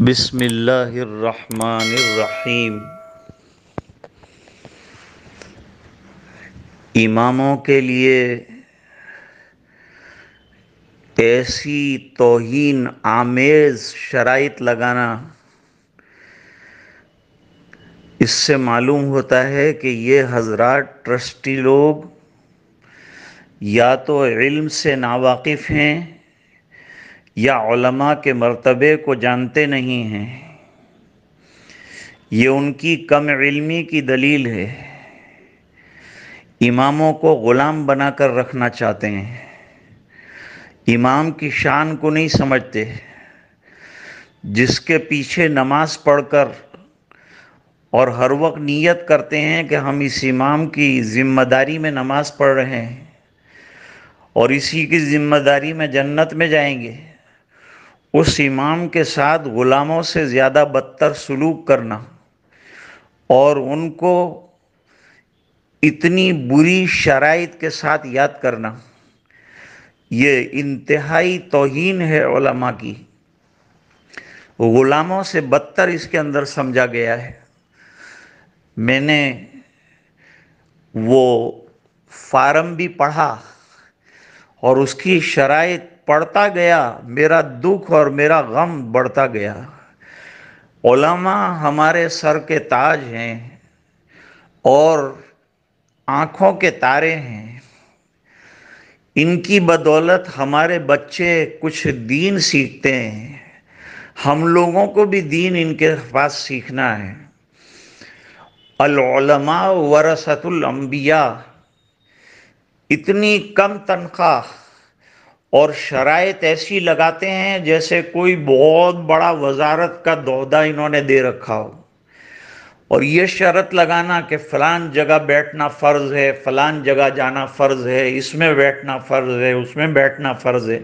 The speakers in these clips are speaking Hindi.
बिसमीम इमामों के लिए ऐसी तोहन आमेज़ शराइत लगाना इससे मालूम होता है कि ये हजरात ट्रस्टी लोग या तो इल्म से नावाकिफ़ हैं या के मर्तबे को जानते नहीं हैं ये उनकी कम इल्मी की दलील है इमामों को ग़ुलाम बनाकर रखना चाहते हैं इमाम की शान को नहीं समझते जिसके पीछे नमाज पढ़कर और हर वक्त नीयत करते हैं कि हम इस इमाम की ज़िम्मेदारी में नमाज़ पढ़ रहे हैं और इसी की ज़िम्मेदारी में जन्नत में जाएंगे उस इमाम के साथ ग़ुलामों से ज़्यादा बदतर सलूक करना और उनको इतनी बुरी शराइ के साथ याद करना ये इंतहाई तोहन है ओलमा की ग़ुलामों से बदतर इसके अंदर समझा गया है मैंने वो फारम भी पढ़ा और उसकी शराइ पढ़ता गया मेरा दुख और मेरा गम बढ़ता गया ओलामा हमारे सर के ताज हैं और आँखों के तारे हैं इनकी बदौलत हमारे बच्चे कुछ दीन सीखते हैं हम लोगों को भी दीन इनके पास सीखना है अलमा वरसतुलम्बिया इतनी कम तनख्वाह और शरात ऐसी लगाते हैं जैसे कोई बहुत बड़ा वजारत का दौदा इन्होंने दे रखा हो और ये शरत लगाना कि फ़लान जगह बैठना फ़र्ज़ है फ़लान जगह जाना फ़र्ज़ है इसमें बैठना फ़र्ज़ है उसमें बैठना फ़र्ज़ है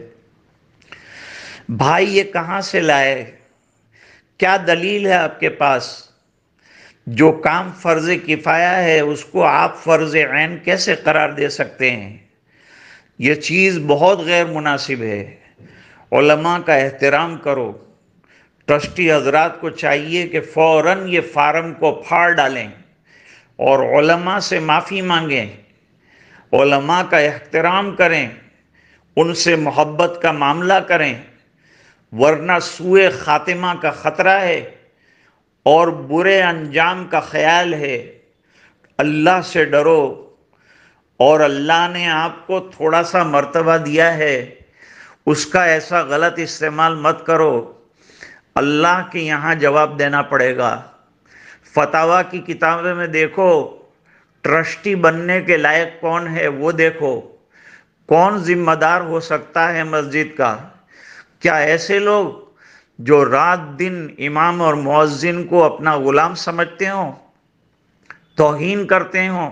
भाई ये कहाँ से लाए क्या दलील है आपके पास जो काम फ़र्ज़ किफ़ाया है उसको आप फ़र्ज़ ऐन कैसे करार दे सकते हैं ये चीज़ बहुत गैर मुनासिब है का एहतराम करो ट्रस्टी हजरात को चाहिए कि फ़ौर ये फार्म को फाड़ डालें और से माफ़ी मांगें का एहतराम करें उनसे मोहब्बत का मामला करें वरना सूए ख़ातिमा का ख़तरा है और बुरे अंजाम का ख्याल है अल्लाह से डरो और अल्लाह ने आपको थोड़ा सा मर्तबा दिया है उसका ऐसा गलत इस्तेमाल मत करो अल्लाह के यहाँ जवाब देना पड़ेगा फतावा की किताबें में देखो ट्रस्टी बनने के लायक कौन है वो देखो कौन जिम्मेदार हो सकता है मस्जिद का क्या ऐसे लोग जो रात दिन इमाम और मौजिन को अपना गुलाम समझते हों तोहन करते हों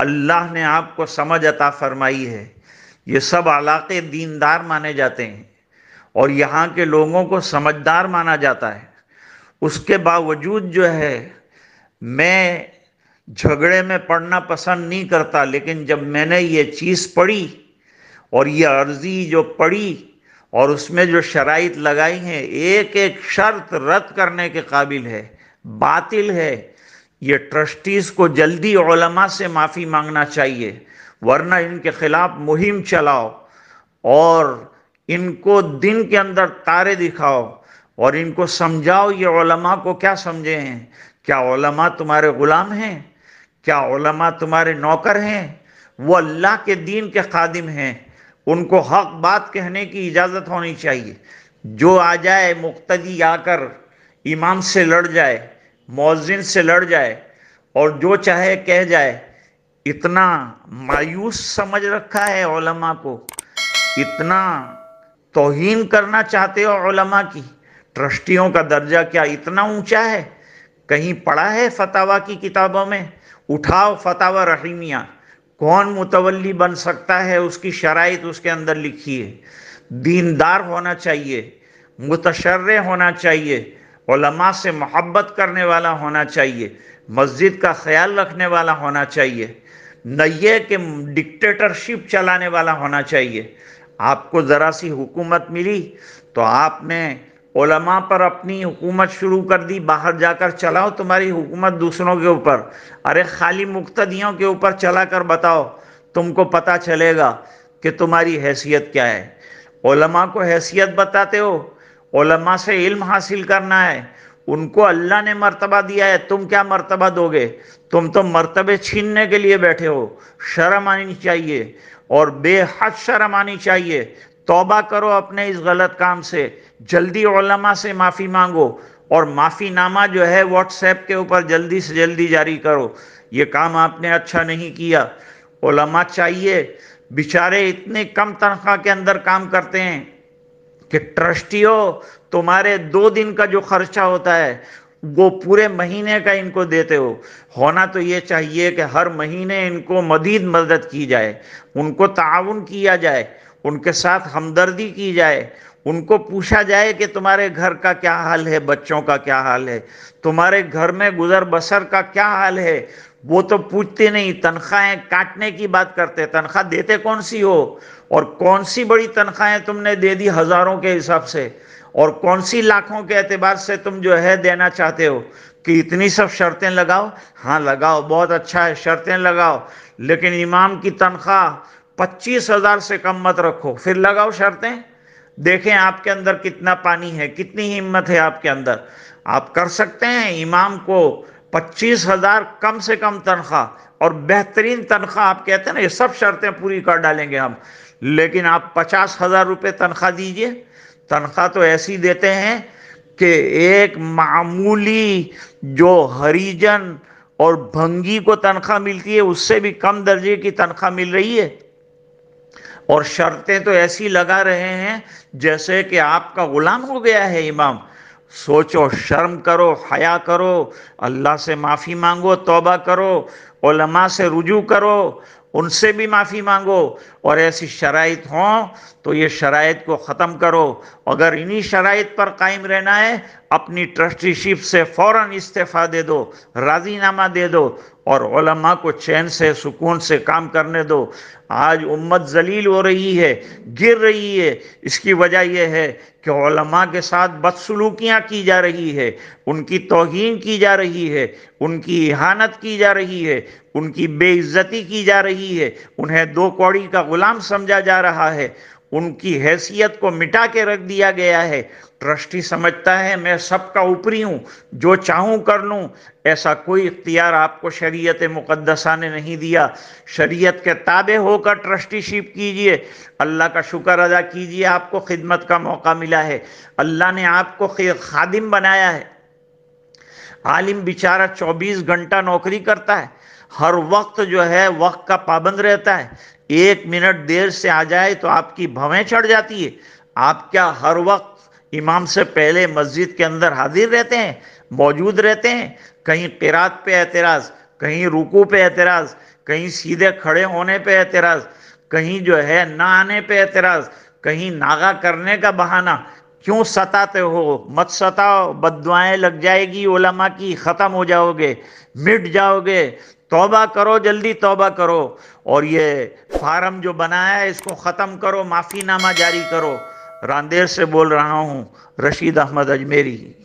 अल्लाह ने आपको समझ अता फरमाई है ये सब अलाके दीनदार माने जाते हैं और यहाँ के लोगों को समझदार माना जाता है उसके बावजूद जो है मैं झगड़े में पढ़ना पसंद नहीं करता लेकिन जब मैंने ये चीज़ पढ़ी और ये अर्जी जो पढ़ी और उसमें जो शराइत लगाई हैं एक एक शर्त रद्द करने के काबिल है बातिल है ये ट्रस्टीज़ को जल्दी ओलमा से माफ़ी मांगना चाहिए वरना इनके खिलाफ मुहिम चलाओ और इनको दिन के अंदर तारे दिखाओ और इनको समझाओ ये ओलमा को क्या समझे हैं क्या ओलमा तुम्हारे ग़ुलाम हैं क्या ओलमा तुम्हारे नौकर हैं वो अल्लाह के दीन के खादिम हैं उनको हक बात कहने की इजाज़त होनी चाहिए जो आ जाए मुख्तदी आकर इमाम से लड़ जाए मौजिन से लड़ जाए और जो चाहे कह जाए इतना मायूस समझ रखा है ओलमा को इतना तोहीन करना चाहते हो ओलमा की ट्रस्टियों का दर्जा क्या इतना ऊंचा है कहीं पढ़ा है फतावा की किताबों में उठाओ फतावा रहीमिया कौन मुतवली बन सकता है उसकी शराइत उसके अंदर लिखी है दीनदार होना चाहिए मुतशर्र होना चाहिए मा से मोहब्बत करने वाला होना चाहिए मस्जिद का ख्याल रखने वाला होना चाहिए न ये कि डिक्टेटरशिप चलाने वाला होना चाहिए आपको ज़रा सी हुकूमत मिली तो आपने मा पर अपनी हुकूमत शुरू कर दी बाहर जाकर चलाओ तुम्हारी हुकूमत दूसरों के ऊपर अरे खाली मुख्तियों के ऊपर चला कर बताओ तुमको पता चलेगा कि तुम्हारी हैसियत क्या है ओलमा को हैसियत बताते हो ओलमा से इल्म हासिल करना है उनको अल्लाह ने मर्तबा दिया है तुम क्या मर्तबा दोगे तुम तो मर्तबे छीनने के लिए बैठे हो शर्म आनी चाहिए और बेहद शर्म आनी चाहिए तोबा करो अपने इस गलत काम से जल्दी ओलमा से माफ़ी मांगो और माफ़ीनामा जो है व्हाट्सएप के ऊपर जल्दी से जल्दी जारी करो ये काम आपने अच्छा नहीं किया ओलमा चाहिए बेचारे इतने कम तनख्वाह के अंदर काम करते हैं कि ट्रस्टियों तुम्हारे दो दिन का जो खर्चा होता है वो पूरे महीने का इनको देते हो होना तो ये चाहिए कि हर महीने इनको मदीद मदद की जाए उनको ताउन किया जाए उनके साथ हमदर्दी की जाए उनको पूछा जाए कि तुम्हारे घर का क्या हाल है बच्चों का क्या हाल है तुम्हारे घर में गुजर बसर का क्या हाल है वो तो पूछते नहीं तनख्वाहें काटने की बात करते तनख्वाह देते कौन सी हो और कौन सी बड़ी तनख्वाहें तुमने दे दी हज़ारों के हिसाब से और कौन सी लाखों के अतबार से तुम जो है देना चाहते हो कि इतनी सब शर्तें लगाओ हाँ लगाओ बहुत अच्छा है शर्तें लगाओ लेकिन इमाम की तनख्वाह पच्चीस हज़ार से कम मत रखो फिर लगाओ शर्तें देखें आपके अंदर कितना पानी है कितनी हिम्मत है आपके अंदर आप कर सकते हैं इमाम को पच्चीस हज़ार कम से कम तनख्वाह और बेहतरीन तनख्वाह आप कहते हैं ना ये सब शर्तें पूरी कर डालेंगे हम लेकिन आप पचास हज़ार रुपये तनख्वाह दीजिए तनख्वाह तो ऐसी देते हैं कि एक मामूली जो हरिजन और भंगी को तनख्वाह मिलती है उससे भी कम दर्जे की तनख्वाह मिल रही है और शर्तें तो ऐसी लगा रहे हैं जैसे कि आपका गुलाम हो गया है इमाम सोचो शर्म करो हया करो अल्लाह से माफ़ी मांगो तोबा करो ओलमा से रुजू करो उनसे भी माफ़ी मांगो और ऐसी शराइ हों तो ये शराइत को ख़त्म करो अगर इन्हीं शराइ पर कायम रहना है अपनी ट्रस्टीशिप से फ़ौर इस्तीफ़ा दे दो राजीनामा दे दो और को चैन से सुकून से काम करने दो आज उम्मत जलील हो रही है गिर रही है इसकी वजह यह है कि के साथ बदसलूकियाँ की जा रही है उनकी तोहन की जा रही है उनकी इहानत की जा रही है उनकी बेइज्जती की जा रही है उन्हें दो कौड़ी का ग़ुलाम समझा जा रहा है उनकी हैसियत को मिटा के रख दिया गया है ट्रस्टी समझता है मैं सबका ऊपरी हूँ जो चाहूँ कर लूँ ऐसा कोई इख्तियार आपको शरीयत मुक़दसा ने नहीं दिया शरीयत के ताबे होकर ट्रस्टीशिप कीजिए अल्लाह का शुक्र अदा कीजिए आपको खिदमत का मौका मिला है अल्लाह ने आपको खादिम बनाया है आलिम बेचारा 24 घंटा नौकरी करता है हर वक्त जो है वक्त का पाबंद रहता है एक मिनट देर से आ जाए तो आपकी भवें चढ़ जाती है आप क्या हर वक्त इमाम से पहले मस्जिद के अंदर हाजिर रहते हैं मौजूद रहते हैं कहीं किरात पे एतराज़ कहीं रुकू पे एतराज़ कहीं सीधे खड़े होने पे एतराज़ कहीं जो है ना आने पे एतराज़ कहीं नागा करने का बहाना क्यों सताते हो मत सताओ बदवाएँ लग जाएगी ओलमा की ख़त्म हो जाओगे मिट जाओगे तोबा करो जल्दी तोबा करो और ये फार्म जो बनाया है इसको ख़त्म करो माफ़ीनामा जारी करो रांदेर से बोल रहा हूँ रशीद अहमद अजमेरी